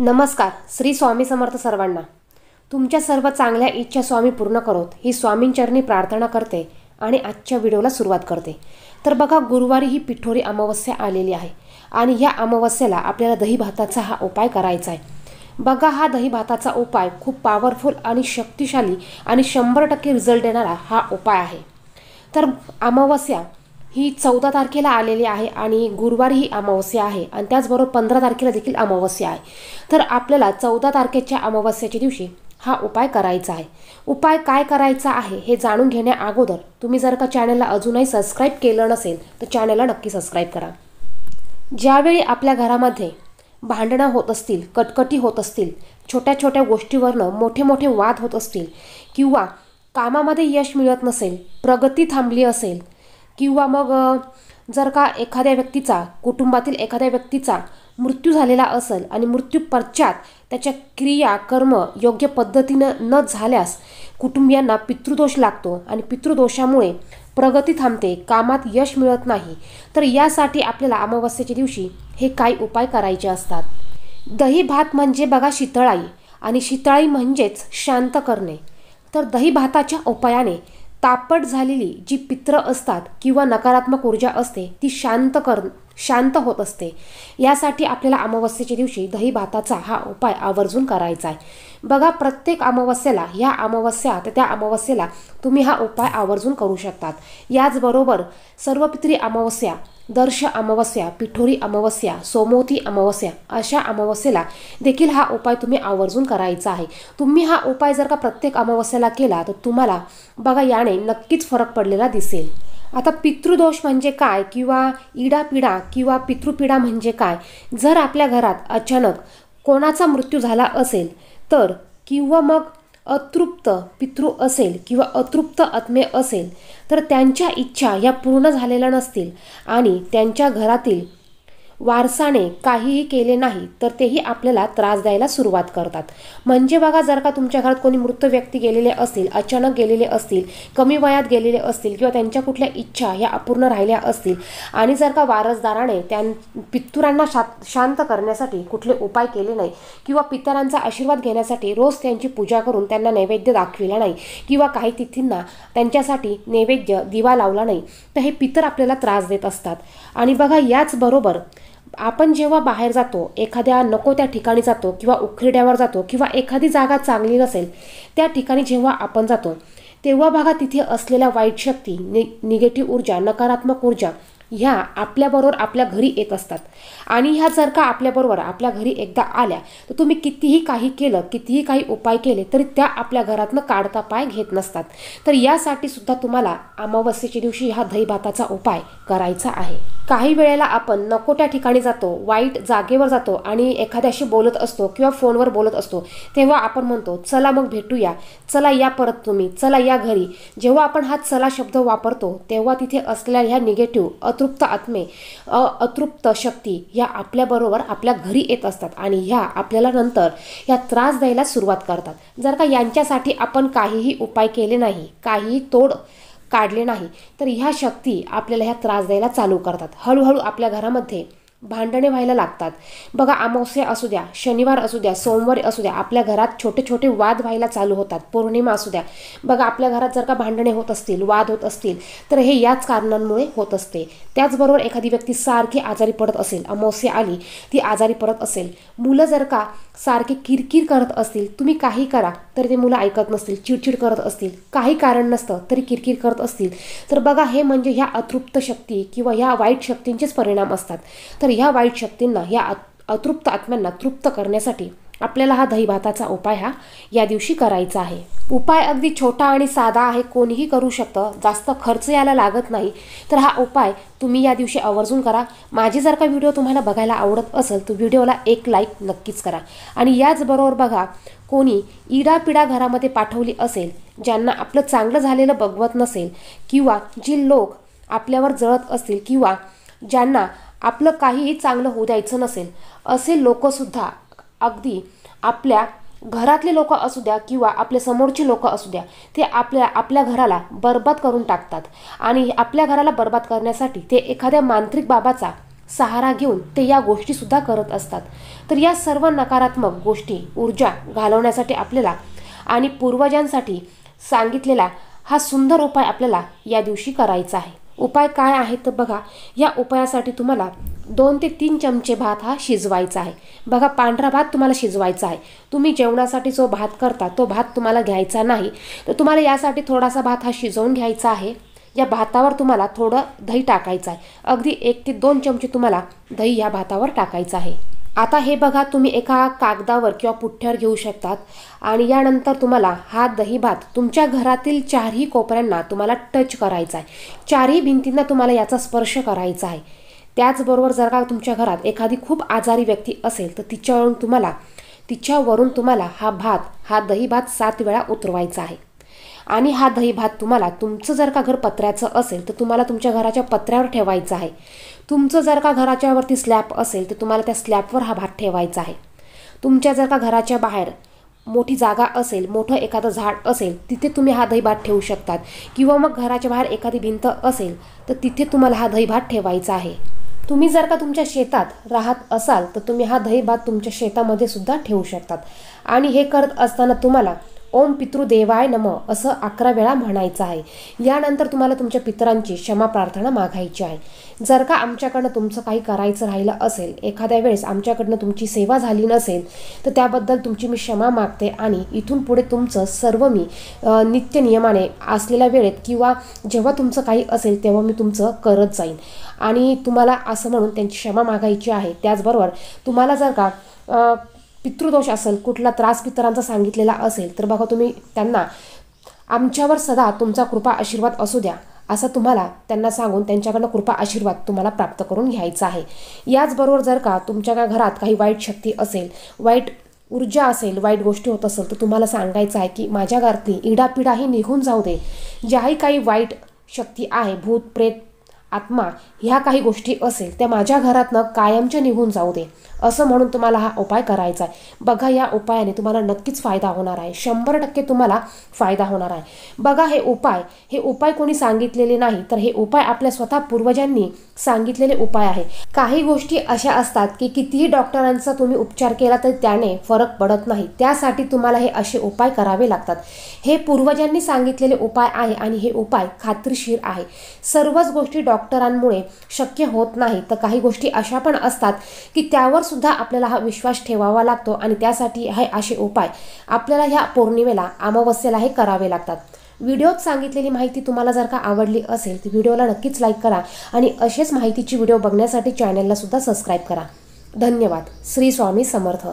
नमस्कार श्री स्वामी समर्थ सर्वांना तुमच्या सर्व चांगल्या इच्छा स्वामी पूर्ण करोत ही स्वामींचरणी प्रार्थना करते आणि आजच्या व्हिडिओला सुरुवात करते तर बघा गुरुवारी ही पिठोरी अमावस्या आलेली आहे आणि या अमावस्येला आपल्याला दही भाताचा हा उपाय करायचा आहे बघा हा दही भाताचा उपाय खूप पॉवरफुल आणि शक्तिशाली आणि शंभर टक्के रिझल्ट देणारा हा उपाय आहे तर अमावस्या ही चौदा तारखेला आलेली आहे आणि गुरुवारी ही अमावस्या आहे आणि त्याचबरोबर पंधरा तारखेला देखील अमावस्या आहे तर आपल्याला चौदा तारखेच्या अमावस्याच्या दिवशी हा उपाय करायचा आहे उपाय काय करायचा आहे हे जाणून घेण्या अगोदर तुम्ही जर का चॅनलला अजूनही सबस्क्राईब केलं नसेल तर चॅनलला नक्की सबस्क्राईब करा ज्यावेळी आपल्या घरामध्ये भांडणं होत असतील कटकटी होत असतील छोट्या छोट्या गोष्टीवरनं मोठे मोठे वाद होत असतील किंवा कामामध्ये यश मिळत नसेल प्रगती थांबली असेल किंवा मग जर का एखाद्या व्यक्तीचा कुटुंबातील एखाद्या व्यक्तीचा मृत्यू झालेला असेल आणि मृत्यू पश्चात त्याच्या क्रिया कर्म योग्य पद्धतीनं न झाल्यास कुटुंबियांना पितृदोष लागतो आणि पितृदोषामुळे प्रगती थांबते कामात यश मिळत नाही तर यासाठी आपल्याला अमावस्येच्या दिवशी हे काही उपाय करायचे असतात दही भात म्हणजे बघा शितळाई आणि शितळाई म्हणजेच शांत करणे तर दही भाताच्या उपायाने तापट झालेली जी पित्र असतात किंवा नकारात्मक ऊर्जा असते ती शांत कर शांत होत असते यासाठी आपल्याला अमावस्येच्या दिवशी दही भाताचा हा उपाय आवर्जून करायचा आहे बघा प्रत्येक अमावस्येला ह्या अमावस्या तर त्या अमावस्येला तुम्ही हा उपाय आवर्जून करू शकतात याचबरोबर सर्व पित्री अमावस्या दर्श अमावस्या पिठोरी अमावस्या सोमवती अमावस्या अशा अमावस्येला देखील हा उपाय तुम्ही आवर्जून करायचा आहे तुम्ही हा उपाय जर का प्रत्येक अमावस्येला केला तर तुम्हाला बघा याने नक्कीच फरक पडलेला दिसेल आता पितृदोष म्हणजे काय किंवा पिडा किंवा पितृपिडा म्हणजे काय जर आपल्या घरात अचानक कोणाचा मृत्यू झाला असेल तर किंवा मग अतृप्त पितृ असेल किंवा अतृप्त आत्मे असेल तर त्यांच्या इच्छा या पूर्ण झालेल्या नसतील आणि त्यांच्या घरातील वारसाने काहीही केले नाही तर तेही आपल्याला त्रास द्यायला सुरुवात करतात म्हणजे बघा जर का तुमच्या घरात कोणी मृत व्यक्ती गेलेले असतील अचानक गेलेले असतील कमी वयात गेलेले असतील किंवा त्यांच्या कुठल्या इच्छा ह्या अपूर्ण राहिल्या असतील आणि जर का वारसदाराने त्या पितुरांना शांत करण्यासाठी कुठले उपाय केले नाही किंवा पितरांचा आशीर्वाद घेण्यासाठी रोज त्यांची पूजा करून त्यांना नैवेद्य दाखविला नाही किंवा काही तिथींना त्यांच्यासाठी नैवेद्य दिवा लावला नाही तर हे पितर आपल्याला त्रास देत असतात आणि बघा याचबरोबर आपण जेव्हा बाहेर जातो एखाद्या नको त्या ठिकाणी जातो किंवा उखरेड्यावर जातो किंवा एखादी जागा चांगली नसेल त्या ठिकाणी जेव्हा आपण जातो तेव्हा बघा तिथे असलेल्या वाईट शक्ती नि निगेटिव्ह ऊर्जा नकारात्मक ऊर्जा ह्या आपल्याबरोबर आपल्या घरी येत असतात आणि ह्या जर का आपल्याबरोबर आपल्या घरी एकदा आल्या तर तुम्ही कितीही काही केलं कितीही काही उपाय केले तरी त्या आपल्या घरातनं काढता पाय घेत नसतात तर यासाठी सुद्धा तुम्हाला अमावस्येच्या दिवशी ह्या दहीभाताचा उपाय करायचा आहे काही वेळेला आपण नको त्या ठिकाणी जातो वाईट जागेवर जातो आणि एखाद्याशी बोलत असतो किंवा फोनवर बोलत असतो तेव्हा आपण म्हणतो चला मग भेटूया चला या परत तुम्ही चला या घरी जेव्हा आपण हा चला शब्द वापरतो तेव्हा तिथे असलेल्या ह्या निगेटिव्ह अतृप्त आत्मे अतृप्त शक्ती ह्या आपल्याबरोबर आपल्या घरी येत असतात आणि ह्या आपल्याला नंतर ह्या त्रास द्यायला सुरुवात करतात जर का यांच्यासाठी आपण काहीही उपाय केले नाही काही तोड काढले नाही तर ह्या शक्ती आपल्याला ह्या त्रास द्यायला चालू करतात हळूहळू आपल्या घरामध्ये भांडणे व्हायला लागतात बघा अमावस्या असू द्या शनिवार असू द्या सोमवारी असू द्या आपल्या घरात छोटे छोटे वाद व्हायला चालू होतात पौर्णिमा असू द्या बघा आपल्या घरात जर का भांडणे होत असतील वाद होत असतील तर हे याच कारणांमुळे होत असते त्याचबरोबर एखादी व्यक्ती सारखी आजारी पडत असेल अमावस्या आली ती आजारी पडत असेल मुलं जर का सारखी किरकिर करत असतील तुम्ही काही करा तर ते मुलं ऐकत नसतील चिडचिड करत असतील काही कारण नसतं तरी किरकिर करत असतील तर बघा हे म्हणजे ह्या अतृप्त शक्ती किंवा ह्या वाईट शक्तींचेच परिणाम असतात तर ह्या वाईट शक्तींना ह्या अतृप्त आत्म्यांना तृप्त करण्यासाठी आपल्याला हा दहीभाताचा उपाय हा या दिवशी करायचा आहे उपाय अगदी छोटा आणि साधा आहे कोणीही करू शकतं जास्त खर्च याला लागत नाही तर हा उपाय तुम्ही या दिवशी आवर्जून करा माझी जर का व्हिडिओ तुम्हाला बघायला आवडत असेल तर व्हिडिओला एक लाईक नक्कीच करा आणि याचबरोबर बघा कोणी पिडा घरामध्ये पाठवली असेल ज्यांना आपलं चांगलं झालेलं बघवत नसेल किंवा जी लोक आपल्यावर जळत असतील किंवा ज्यांना आपलं काहीही चांगलं होऊ द्यायचं नसेल असे लोकसुद्धा अगदी आपल्या घरातले लोक असू द्या किंवा आपल्या समोरचे लोक असू द्या ते आपल्या आपल्या घराला बरबाद करून टाकतात आणि आपल्या घराला बरबाद करण्यासाठी ते एखाद्या मांत्रिक बाबाचा सहारा घेऊन ते या गोष्टीसुद्धा करत असतात तर या सर्व नकारात्मक गोष्टी ऊर्जा घालवण्यासाठी आपल्याला आणि पूर्वजांसाठी सांगितलेला हा सुंदर उपाय आपल्याला या दिवशी करायचा आहे उपाय काय आहे तर बघा या उपायासाठी तुम्हाला दोन ते तीन चमचे भात हा शिजवायचा आहे बघा पांढरा भात तुम्हाला शिजवायचा आहे तुम्ही जेवणासाठी जो भात करता तो भात तुम्हाला घ्यायचा नाही तर तुम्हाला यासाठी थोडासा भात हा शिजवून घ्यायचा आहे या भातावर तुम्हाला थोडं दही टाकायचं आहे अगदी एक ते दोन चमचे तुम्हाला दही या भातावर टाकायचं आहे आता हे बघा तुम्ही एका कागदावर किंवा पुठ्ठ्यावर घेऊ शकतात आणि यानंतर तुम्हाला हा दही भात तुमच्या घरातील चारही कोपऱ्यांना तुम्हाला टच करायचा आहे चारही भिंतींना तुम्हाला याचा स्पर्श करायचा आहे त्याचबरोबर जर का तुमच्या घरात एखादी खूप आजारी व्यक्ती असेल तर तिच्यावरून तुम्हाला तिच्यावरून तुम्हाला हा भात हा दही भात सात वेळा उतरवायचा आहे आणि हा दही भात तुम्हाला तुमचं जर का घर पत्र्याचं असेल तर तुम्हाला तुमच्या घराच्या पत्र्यावर ठेवायचं आहे तुमचं जर का घराच्यावरती स्लॅब असेल तर तुम्हाला त्या स्लॅबवर हा भात ठेवायचा आहे तुमच्या जर का घराच्या बाहेर मोठी जागा असेल मोठं एखादं झाड असेल तिथे तुम्ही हा दही भात ठेवू शकतात किंवा मग घराच्या बाहेर एखादी भिंत असेल तर तिथे तुम्हाला हा दही भात ठेवायचा आहे तुम्ही जर का तुमच्या शेतात राहत असाल तर तुम्ही हा दही भात तुमच्या शेतामध्ये सुद्धा ठेवू शकतात आणि हे करत असताना तुम्हाला ओम पितृदेवाय नम असं अकरा वेळा म्हणायचं आहे यानंतर तुम्हाला तुमच्या पितरांची क्षमा प्रार्थना मागायची आहे जर का आमच्याकडनं तुमचं काही करायचं राहिलं असेल एखाद्या वेळेस आमच्याकडनं तुमची सेवा झाली नसेल तर त्याबद्दल तुमची मी क्षमा मागते आणि इथून पुढे तुमचं सर्व मी नित्य नियमाने असलेल्या वेळेत किंवा जेव्हा तुमचं काही असेल तेव्हा मी तुमचं करत जाईन आणि तुम्हाला असं म्हणून त्यांची क्षमा मागायची आहे त्याचबरोबर तुम्हाला जर का पितृदोष असेल कुठला त्रास पितरांचा सांगितलेला असेल तर बघा तुम्ही त्यांना आमच्यावर सदा तुमचा कृपा आशीर्वाद असू द्या असं तुम्हाला त्यांना सांगून त्यांच्याकडनं कृपा आशीर्वाद तुम्हाला प्राप्त करून घ्यायचा आहे याचबरोबर जर का तुमच्या का घरात काही वाईट शक्ती असेल वाईट ऊर्जा असेल वाईट गोष्टी होत असेल तर तुम्हाला सांगायचं आहे की माझ्या घरातली इडापिडाही निघून जाऊ दे ज्याही काही वाईट शक्ती आहे भूत प्रेत आत्मा ह्या काही गोष्टी असेल त्या माझ्या घरातनं कायमच्या निघून जाऊ दे असं म्हणून तुम्हाला हा उपाय करायचा आहे बघा या उपायाने तुम्हाला नक्कीच फायदा होणार आहे शंभर टक्के तुम्हाला फायदा होणार आहे बघा हे उपाय हे उपाय कोणी सांगितलेले नाही तर हे उपाय आपल्या स्वतः पूर्वजांनी सांगितलेले उपाय आहे काही गोष्टी अशा असतात की कितीही डॉक्टरांचा तुम्ही उपचार केला तर त्याने फरक पडत नाही त्यासाठी तुम्हाला हे असे उपाय करावे लागतात हे पूर्वजांनी सांगितलेले उपाय आहे आणि हे उपाय खात्रीशीर आहे सर्वच गोष्टी डॉक्टर डॉक्टरांमुळे शक्य होत नाही तर काही गोष्टी अशा पण असतात की त्यावर सुद्धा आपल्याला हा विश्वास ठेवावा लागतो आणि त्यासाठी हे असे उपाय आपल्याला ह्या पौर्णिमेला अमावस्येला हे करावे लागतात व्हिडिओत सांगितलेली माहिती तुम्हाला जर का आवडली असेल तर व्हिडिओला नक्कीच लाईक करा आणि असेच माहितीची व्हिडिओ बघण्यासाठी चॅनलला सुद्धा सबस्क्राईब करा धन्यवाद श्री स्वामी समर्थ